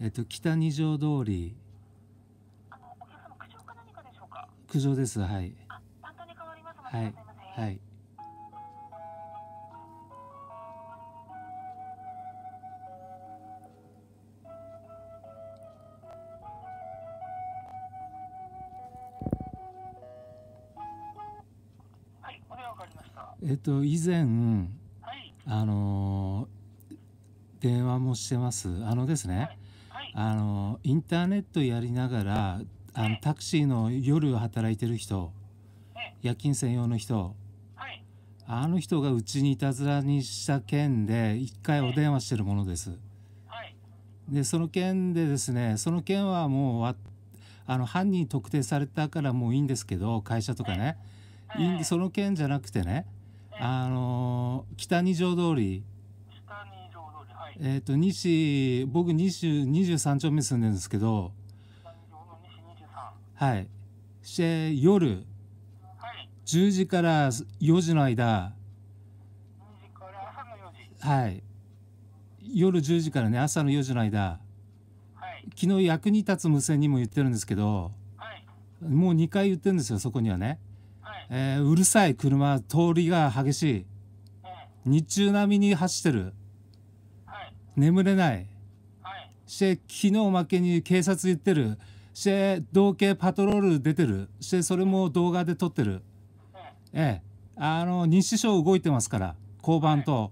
えっと、北二条通り。苦情でしょうか。苦情です。はい。あ、担当に変ります。はい。はい。えっと以前、はい、あの電話もしてますあのですね、はいあのインターネットやりながらあのタクシーの夜働いてる人、夜勤専用の人、あの人がうちにいたずらにした件で一回お電話してるものです。でその件でですねその件はもうあの犯人特定されたからもういいんですけど会社とかね、その件じゃなくてねあの北二条通りえっ、ー、と西僕20 23丁目住んでるんですけどはいして夜、はい、10時から4時の間2時から朝の4時はい夜10時からね朝の4時の間、はい、昨日役に立つ無線にも言ってるんですけど、はい、もう2回言ってるんですよそこにはね、はい、えー、うるさい車通りが激しい、日中並みに走ってる眠れない、はい、して昨日負けに警察行ってるして道警パトロール出てるしてそれも動画で撮ってる、うん、ええあの西省動いてますから交番と、はい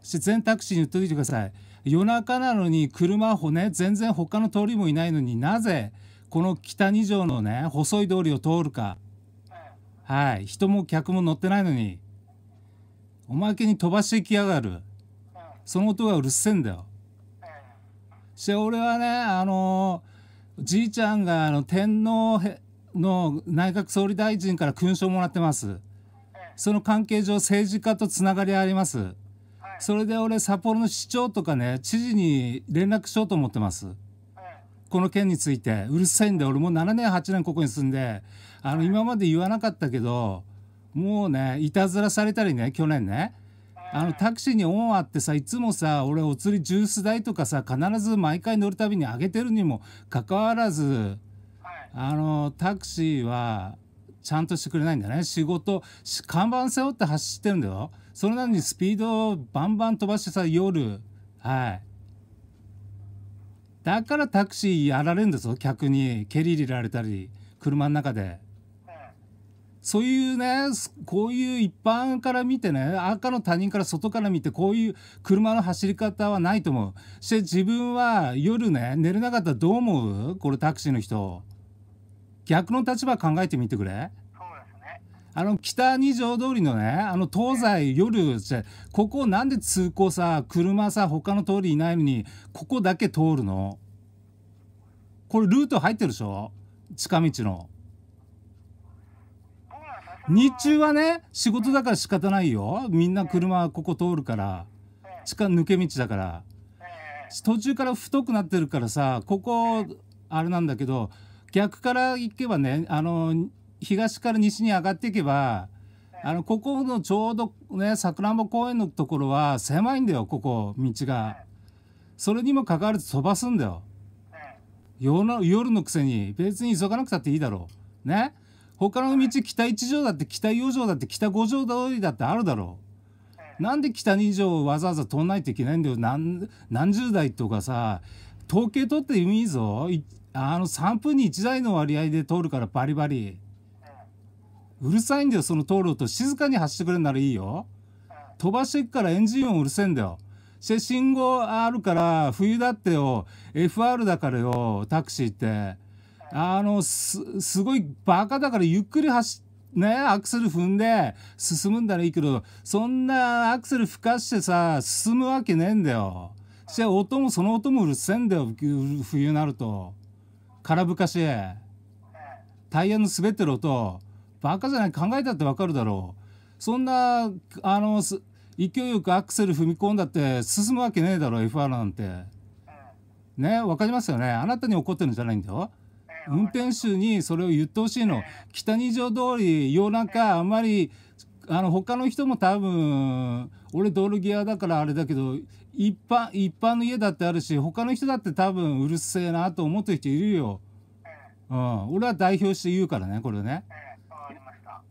して全タクシーに言っといてください夜中なのに車をね全然他の通りもいないのになぜこの北二条のね細い通りを通るか、はい人も客も乗ってないのにおまけに飛ばしてきやがる。その音がうるせえんだよ。し俺はねあのじいちゃんがあの天皇の内閣総理大臣から勲章もらってます。その関係上政治家とつながりあります。それで俺札幌の市長とかね知事に連絡しようと思ってます。この件についてうるさいんで俺もう7年8年ここに住んであの今まで言わなかったけどもうねいたずらされたりね去年ねあのタクシーにオンあってさいつもさ俺お釣りジュース代とかさ必ず毎回乗るたびにあげてるにもかかわらず、はい、あのタクシーはちゃんとしてくれないんだね仕事看板背負って走ってるんだよそれなのにスピードをバンバン飛ばしてさ夜はいだからタクシーやられるんだぞ客に蹴り入れられたり車の中で。そういうねこういう一般から見てね赤の他人から外から見てこういう車の走り方はないと思うして自分は夜ね寝れなかったらどう思うこれタクシーの人逆の立場考えてみてくれ。あの北二条通りのねあの東西夜ここなんで通行さ車さ他の通りいないのにここだけ通るのこれルート入ってるでしょ近道の。日中はね仕事だから仕方ないよみんな車ここ通るから地下抜け道だから途中から太くなってるからさここあれなんだけど逆から行けばねあの東から西に上がっていけばあのここのちょうどねさくらんぼ公園のところは狭いんだよここ道が。それにもかかわらず飛ばすんだよ。夜のくせに別に急がなくたっていいだろう。ね。他の道北一条だって北四条だって北五条通りだってあるだろう、なんで北二条をわざわざ通んないといけないんだよ何何十台とかさ統計取ってみいぞあの3分に1台の割合で通るからバリバリ、うるさいんだよその通ると静かに走ってくれるならいいよ、飛ばしていくからエンジン音うるせえんだよ信号あるから冬だってよ FR だからよタクシーって。あのすすごいバカだからゆっくり走ねアクセル踏んで進むんだらいいけどそんなアクセル吹かしてさ進むわけねえんだよ。して音もその音もうるせえんだよ冬になると空ぶかしタイヤの滑ってる音バカじゃない考えたってわかるだろうそんなあの勢いよくアクセル踏み込んだって進むわけねえだろ FR なんてねわかりますよねあなたに怒ってるんじゃないんだよ運転手にそれを言ってほしいの北二条通り夜中あんまりあの他の人も多分俺ドルギアだからあれだけど一般一般の家だってあるし他の人だって多分うるせえなと思ってる人いるよ、うん、俺は代表して言うからねこれね、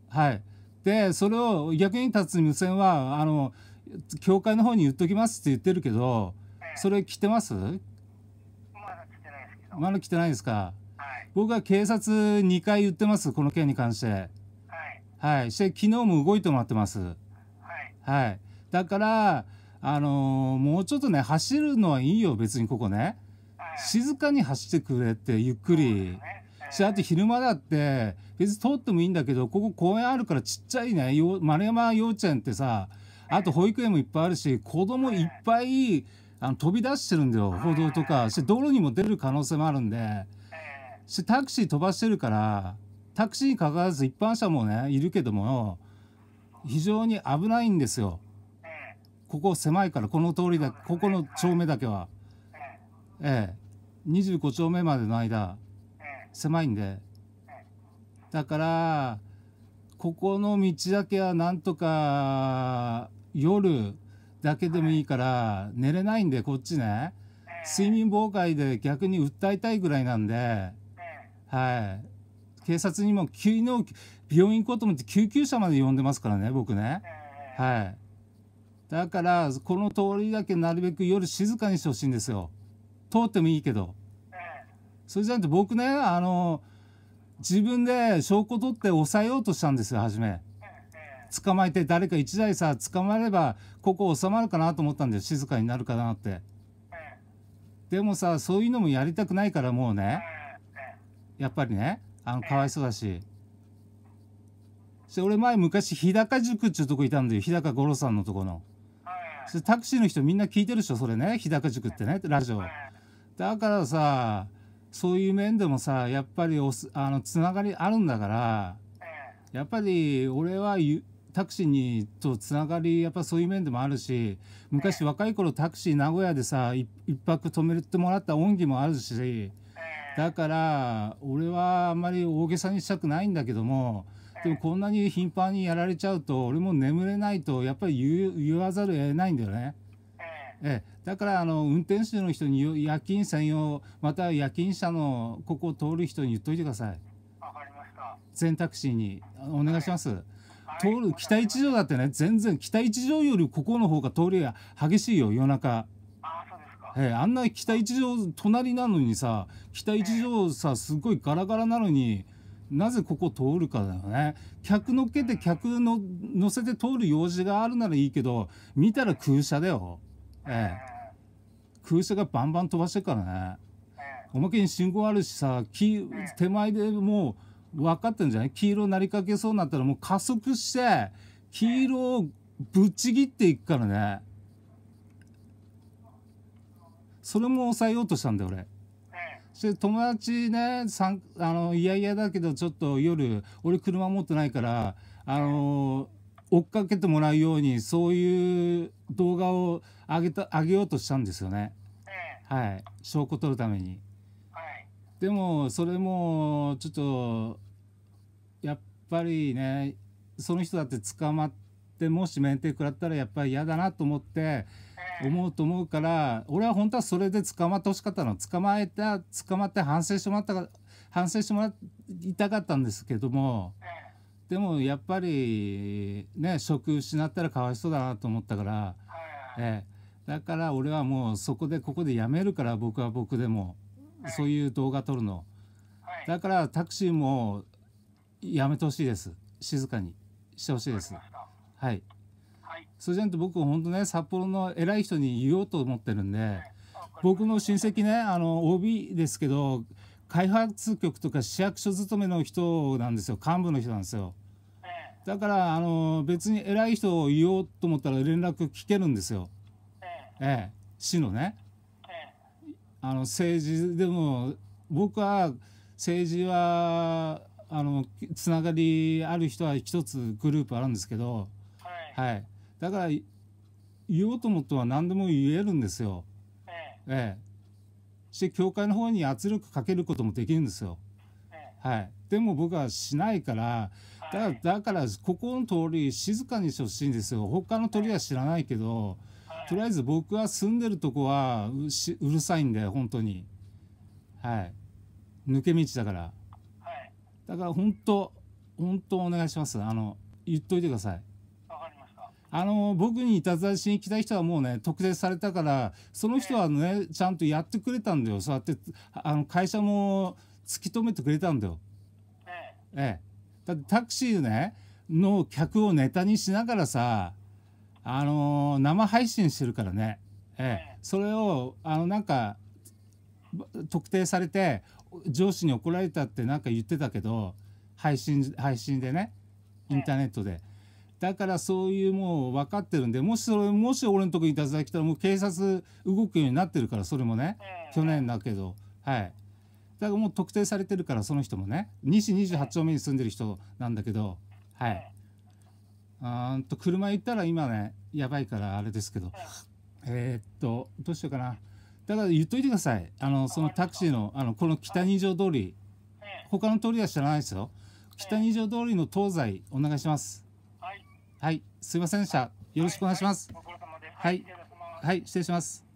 はいでそれを逆に立つ無線はあの教会の方に言っときますって言ってるけどそれ来てますまだ来てないですまだ来てないですか僕は警察2回言ってます、この件に関して。はい。はい。して、昨日も動いてもらってます。はい。はい。だから、あのー、もうちょっとね、走るのはいいよ、別にここね。はい、静かに走ってくれって、ゆっくり。し、あと昼間だって、別に通ってもいいんだけど、ここ公園あるからちっちゃいね、丸山幼稚園ってさ、あと保育園もいっぱいあるし、子供いっぱい、あの飛び出してるんだよ、歩道とか。して道路にも出る可能性もあるんで。しタクシー飛ばしてるからタクシーにかかわらず一般車もねいるけども非常に危ないんですよ。ここ狭いからこの通りだここの丁目だけは、ええ、25丁目までの間狭いんでだからここの道だけはなんとか夜だけでもいいから寝れないんでこっちね睡眠妨害で逆に訴えたいぐらいなんで。はい、警察にも昨日病院行こうと思って救急車まで呼んでますからね僕ね、はい、だからこの通りだけなるべく夜静かにしてほしいんですよ通ってもいいけど、それじゃなくて僕ねあの自分で証拠取って抑えようとしたんですよ初め。捕まえて誰か1台さ捕まえればここ収まるかなと思ったんだよ静かになるかなって、でもさそういうのもやりたくないからもうね、やっぱりねあのかわいそうだし。俺前昔日高塾っていうとこいたんだよ日高五郎さんのとこの。そタクシーの人みんな聞いてるでしょそれね日高塾ってねラジオ。だからさそういう面でもさやっぱりおすあのつながりあるんだから、やっぱり俺はタクシーにとつながりやっぱそういう面でもあるし昔若い頃タクシー名古屋でさ一泊泊めてもらった恩義もあるし。だから俺はあんまり大げさにしたくないんだけどもでもこんなに頻繁にやられちゃうと俺も眠れないとやっぱり言わざるを得ないんだよね。ええ、だからあの運転手の人に夜勤専用または夜勤者のここを通る人に言っといてください。わかりました選択肢にお願いします。通る北一条だってね全然北一条よりここの方が通りが激しいよ夜中。えー、あんな北一条隣なのにさ北一条さすごいガラガラなのに。なぜここ通るかだよね客乗っけて客の乗せて通る用事があるならいいけど見たら空車だよ、ええ、空車がバンバン飛ばしてからねおまけに信号あるしさ木手前でもう分かってんじゃない黄色になりかけそうになったらもう加速して黄色をぶっちぎっていくからねそれも抑えようとしたんだよ俺。そ友達ねさんあのいやいやだけどちょっと夜俺車持ってないからあの追っかけてもらうようにそういう動画を上げた上げようとしたんですよね、はい証拠取るために、でもそれもちょっとやっぱりねその人だって捕まってもし免停食らったらやっぱり嫌だなと思って思うと思うから俺は本当はそれで捕まってほしかったの捕まえた捕まって反省してもらった反省してもらいたかったんですけども、でもやっぱりね職失ったらかわいそうだなと思ったから、ええ、だから俺はもうそこでここでやめるから僕は僕でも、そういう動画撮るの、だからタクシーもやめてほしいです静かにしてほしいです。はいそれじゃなくて僕本当ね札幌の偉い人に言おうと思ってるんで、僕の親戚ねあの OB ですけど開発局とか市役所勤めの人なんですよ幹部の人なんですよ。だからあの別に偉い人を言おうと思ったら連絡聞けるんですよ。ええ、市のね。あの政治でも僕は政治はあのつながりある人は一つグループあるんですけど、はい、はい、だから言おうと思っては何でも言えるんですよ。ええええ、して教会の方に圧力かけることもできるんですよ。ええ、はい、でも僕はしないからだからはい、だからここの通り静かにしてほしいんですよ他の鳥は知らないけど、はい、とりあえず僕は住んでるとこはうるさいんで本当にはい抜け道だから、はい、だから本当本当お願いしますあの言っといてくださいあの僕にいたずらしに来た人はもうね特定されたからその人はねちゃんとやってくれたんだよそうやってあの会社も突き止めてくれたんだよ。ええ、だってタクシーねの客をネタにしながらさあの生配信してるからね、ええ、それをあのなんか特定されて上司に怒られたってなんか言ってたけど配信配信でねインターネットで。だからそういうもう分かってるんでもしそれもし俺のとこにいたずら来たらもう警察動くようになってるからそれもね、去年だけどはいだからもう特定されてるからその人もね西28丁目に住んでる人なんだけどはい、ー、うんと車行ったら今ねやばいからあれですけど、ええー、っとどうしようかなだから言っといてくださいあのそのタクシーのあのこの北二条通り他の通りは知らないですよ北二条通りの東西お願いします。はい、すいませんでした。よろしくお願いします。はい、はい、失礼します。